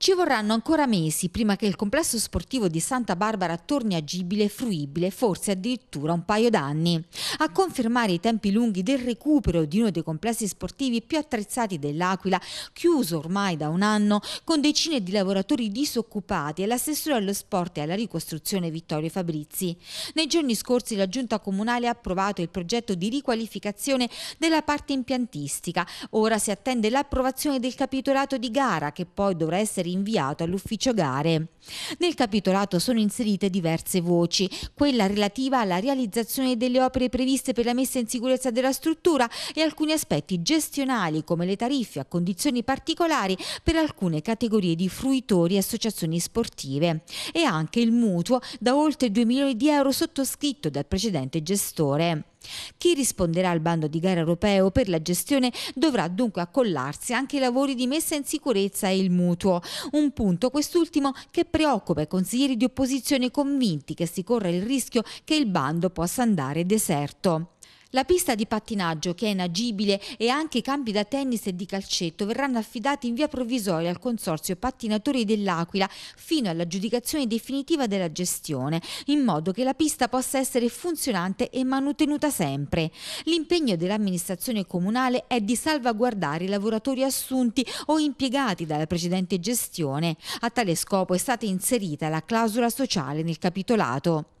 Ci vorranno ancora mesi prima che il complesso sportivo di Santa Barbara torni agibile e fruibile, forse addirittura un paio d'anni. A confermare i tempi lunghi del recupero di uno dei complessi sportivi più attrezzati dell'Aquila, chiuso ormai da un anno, con decine di lavoratori disoccupati, è l'assessore allo sport e alla ricostruzione Vittorio Fabrizi. Nei giorni scorsi la Giunta Comunale ha approvato il progetto di riqualificazione della parte impiantistica. Ora si attende l'approvazione del capitolato di gara, che poi dovrà essere inviato all'ufficio gare. Nel capitolato sono inserite diverse voci, quella relativa alla realizzazione delle opere previste per la messa in sicurezza della struttura e alcuni aspetti gestionali come le tariffe a condizioni particolari per alcune categorie di fruitori e associazioni sportive e anche il mutuo da oltre 2 milioni di euro sottoscritto dal precedente gestore. Chi risponderà al bando di gara europeo per la gestione dovrà dunque accollarsi anche i lavori di messa in sicurezza e il mutuo. Un punto, quest'ultimo, che preoccupa i consiglieri di opposizione convinti che si corra il rischio che il bando possa andare deserto. La pista di pattinaggio, che è inagibile, e anche i campi da tennis e di calcetto verranno affidati in via provvisoria al Consorzio Pattinatori dell'Aquila fino all'aggiudicazione definitiva della gestione, in modo che la pista possa essere funzionante e manutenuta sempre. L'impegno dell'amministrazione comunale è di salvaguardare i lavoratori assunti o impiegati dalla precedente gestione. A tale scopo è stata inserita la clausola sociale nel capitolato.